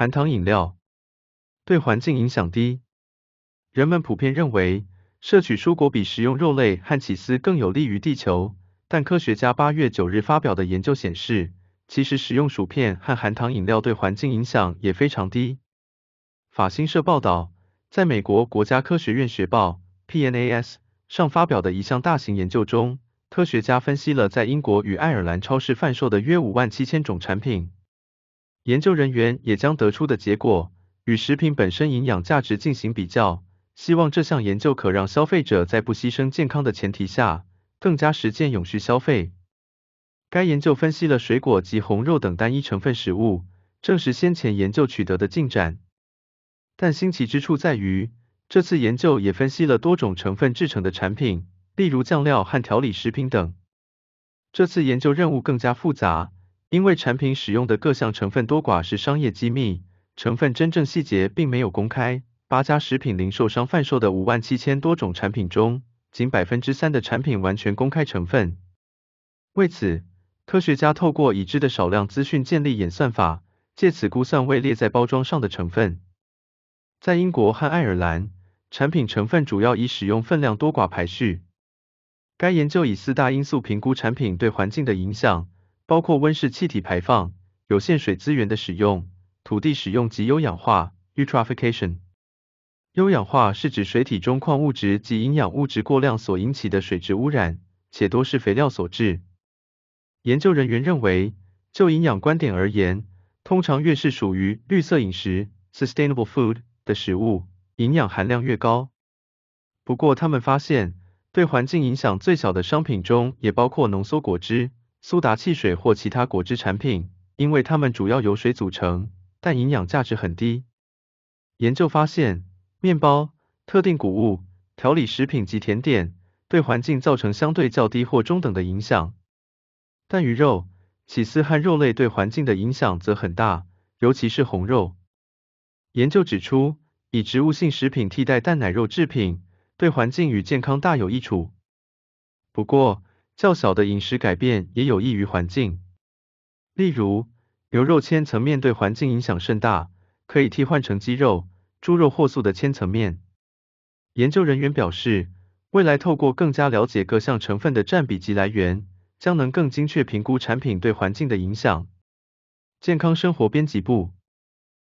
含糖饮料对环境影响低，人们普遍认为摄取蔬果比食用肉类和起司更有利于地球。但科学家八月九日发表的研究显示，其实食用薯片和含糖饮料对环境影响也非常低。法新社报道，在美国国家科学院学报 （PNAS） 上发表的一项大型研究中，科学家分析了在英国与爱尔兰超市贩售的约五万七千种产品。研究人员也将得出的结果与食品本身营养价值进行比较，希望这项研究可让消费者在不牺牲健康的前提下，更加实践永续消费。该研究分析了水果及红肉等单一成分食物，证实先前研究取得的进展，但新奇之处在于，这次研究也分析了多种成分制成的产品，例如酱料和调理食品等。这次研究任务更加复杂。因为产品使用的各项成分多寡是商业机密，成分真正细节并没有公开。八家食品零售商贩售的五万七千多种产品中，仅百分之三的产品完全公开成分。为此，科学家透过已知的少量资讯建立演算法，借此估算位列在包装上的成分。在英国和爱尔兰，产品成分主要以使用分量多寡排序。该研究以四大因素评估产品对环境的影响。包括温室气体排放、有限水资源的使用、土地使用及优氧化 （eutrophication）。优氧化是指水体中矿物质及营养物质过量所引起的水质污染，且多是肥料所致。研究人员认为，就营养观点而言，通常越是属于绿色饮食 （sustainable food） 的食物，营养含量越高。不过，他们发现，对环境影响最小的商品中，也包括浓缩果汁。苏打汽水或其他果汁产品，因为它们主要由水组成，但营养价值很低。研究发现，面包、特定谷物、调理食品及甜点对环境造成相对较低或中等的影响，但鱼肉、起司和肉类对环境的影响则很大，尤其是红肉。研究指出，以植物性食品替代蛋奶肉制品，对环境与健康大有益处。不过，较小的饮食改变也有益于环境，例如牛肉千层面对环境影响甚大，可以替换成鸡肉、猪肉或素的千层面。研究人员表示，未来透过更加了解各项成分的占比及来源，将能更精确评估产品对环境的影响。健康生活编辑部。